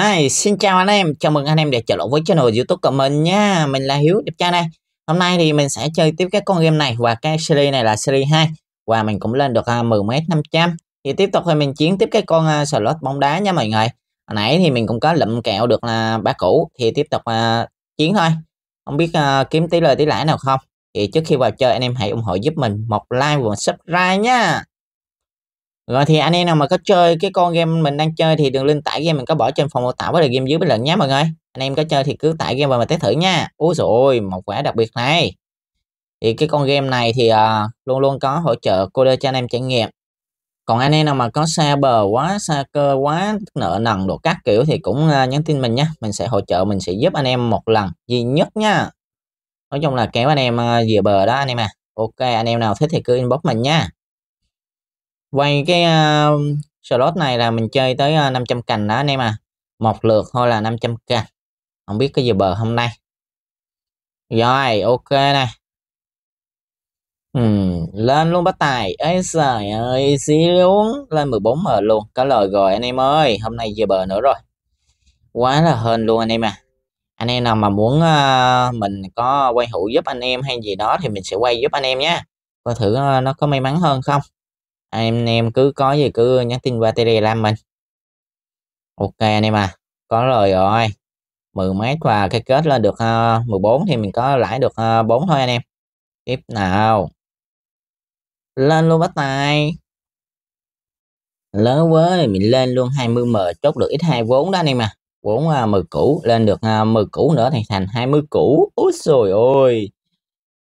Hi, xin chào anh em, chào mừng anh em đã trở lại với channel youtube của mình nha Mình là Hiếu Đẹp Trai đây Hôm nay thì mình sẽ chơi tiếp các con game này và cái series này là series 2 Và mình cũng lên được 10m500 à, Thì tiếp tục thì mình chiến tiếp cái con slot à, bóng đá nha mọi người Hồi nãy thì mình cũng có lụm kẹo được là ba cũ Thì tiếp tục uh, chiến thôi Không biết uh, kiếm tí lời tí lãi nào không Thì trước khi vào chơi anh em hãy ủng hộ giúp mình một like và subscribe nha rồi thì anh em nào mà có chơi cái con game mình đang chơi thì đường link tải game mình có bỏ trên phòng mô tả với lại game dưới bình luận nhé mọi người anh em có chơi thì cứ tải game và mình test thử nha ôi rồi một quả đặc biệt này thì cái con game này thì uh, luôn luôn có hỗ trợ cô cho anh em trải nghiệm còn anh em nào mà có xa bờ quá xa cơ quá nợ nần đồ các kiểu thì cũng uh, nhắn tin mình nhé mình sẽ hỗ trợ mình sẽ giúp anh em một lần duy nhất nha nói chung là kéo anh em uh, à, về bờ đó anh em à ok anh em nào thích thì cứ inbox mình nha quay cái uh, slot này là mình chơi tới uh, 500 cành đó anh em à một lượt thôi là 500 cành không biết có giờ bờ hôm nay rồi ok nè ừ, lên luôn bắt tài ấy trời ơi xíu lên 14 m luôn có lời rồi anh em ơi hôm nay giờ bờ nữa rồi quá là hên luôn anh em à anh em nào mà muốn uh, mình có quay hữu giúp anh em hay gì đó thì mình sẽ quay giúp anh em nhé coi thử uh, nó có may mắn hơn không anh em cứ có gì cứ nhắn tin qua telegram mình ok anh em à có lời rồi mười mét và cái kết lên được uh, bốn thì mình có lãi được uh, thôi anh em tiếp nào lên luôn bắt tay lớn quá thì mình lên luôn 20m chốt được x hai vốn đó anh em à vốn uh, 10 cũ lên được uh, 10 cũ nữa thì thành 20 cũ úi rồi ôi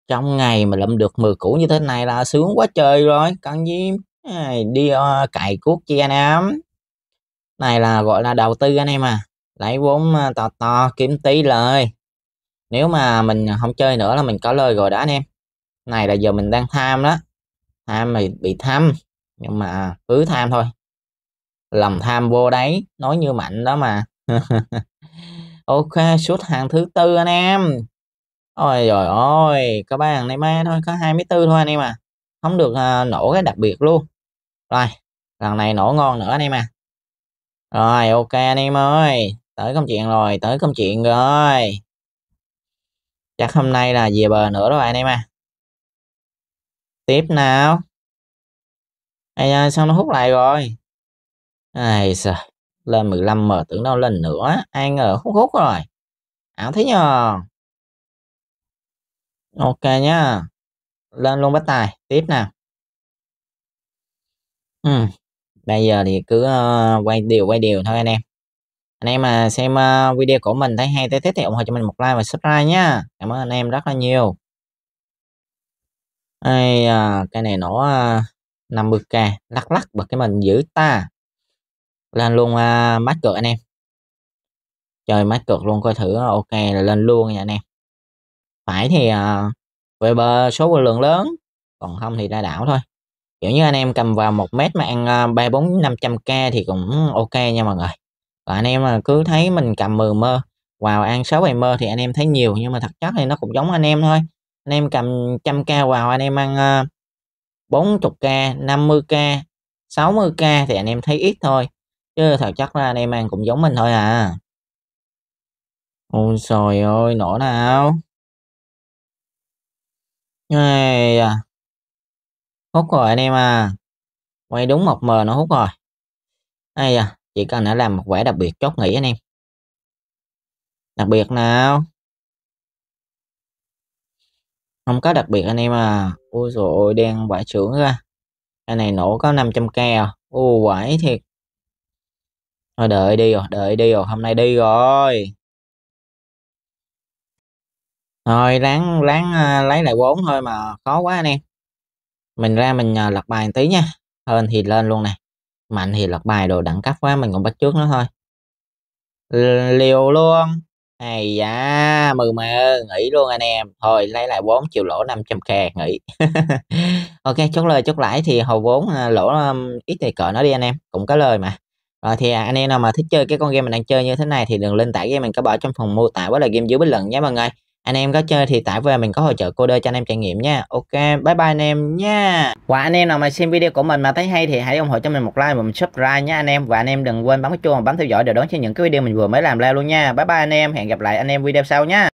trong ngày mà lụm được 10 cũ như thế này là sướng quá trời rồi cần gì đi uh, cày cuốc chi anh em này là gọi là đầu tư anh em à lấy vốn ờ, to to kiếm tí lời nếu mà mình không chơi nữa là mình có lời rồi đó anh em này là giờ mình đang tham đó tham thì bị tham nhưng mà cứ tham thôi lòng tham vô đấy nói như mạnh đó mà ok suốt hàng thứ tư anh em ôi rồi ôi các bạn này mai thôi có 24 thôi anh em à không được uh, nổ cái đặc biệt luôn rồi, lần này nổ ngon nữa anh em à. Rồi, ok anh em ơi. Tới công chuyện rồi, tới công chuyện rồi. Chắc hôm nay là về bờ nữa rồi anh em à. Tiếp nào. À, sao nó hút lại rồi? Ai sợ. Lên 15 mà tưởng đâu lên nữa. Ai ngờ hút hút rồi. Ảo thấy nhờ. Ok nhá. Lên luôn bắt tài. Tiếp nào. Ừm, bây giờ thì cứ, ơ, ờ, quay đều quay đều thôi anh em. Anh em mà xem, a, ờ, video của mình thấy hay, thấy thích thì ủng hộ cho mình một like và subscribe nhá. Cảm ơn anh em rất là nhiều. Ây da, cây này nó a, ờ, 50k, lắc lắc bật cái mình giữ ta. Lên luôn, a, mát cược anh em. Chơi mát cược luôn coi thử ok là lên luôn nha anh em. Phải thì, à, về bờ số lượng lớn, còn không thì ra đảo thôi kiểu như anh em cầm vào một mét mà ăn ờ, ba bốn năm trăm k thì cũng ok nha mọi người và anh em mà cứ thấy mình cầm 10 mơ vào ăn sáu bảy mơ thì anh em thấy nhiều nhưng mà thật chất thì nó cũng giống anh em thôi anh em cầm trăm k vào anh em ăn ờ, bốn chục k năm mươi k 60k thì anh em thấy ít thôi chứ thật chắc là anh em ăn cũng giống mình thôi à ôi trời ơi nổ nào Ê à Hút rồi anh em à. Quay đúng một mờ nó hút rồi. Đây à, chỉ cần đã làm một vẻ đặc biệt chốt nghỉ anh em. Đặc biệt nào. Không có đặc biệt anh em à. Ôi rồi ôi, đen quả trưởng ra. Cái này nổ có 500k à. Ô quải thiệt. Thôi đợi đi rồi, đợi đi rồi, hôm nay đi rồi. thôi ráng ráng à, lấy lại vốn thôi mà khó quá anh em mình ra mình ờ, lật bài một tí nha hơn thì lên luôn nè mạnh thì lật bài đồ đẳng cấp quá mình còn bắt trước nó thôi liều luôn hay dạ, mừ mờ nghỉ luôn anh em thôi lấy lại vốn chịu lỗ 500 k nghỉ ok chốt lời chốt lãi thì hầu vốn ờ, lỗ ít thì cỡ nó đi anh em cũng có lời mà rồi thì à, anh em nào mà thích chơi cái con game mình đang chơi như thế này thì đừng lên tải game mình có bỏ trong phần mô tả với là game dưới bình luận nhé mọi người anh em có chơi thì tải về mình có hỗ trợ cô đơn cho anh em trải nghiệm nha ok bye bye anh em nha và anh em nào mà xem video của mình mà thấy hay thì hãy ủng hộ cho mình một like và một subscribe nha anh em và anh em đừng quên bấm cái chuông và bấm theo dõi để đón xem những cái video mình vừa mới làm ra luôn nha bye bye anh em hẹn gặp lại anh em video sau nha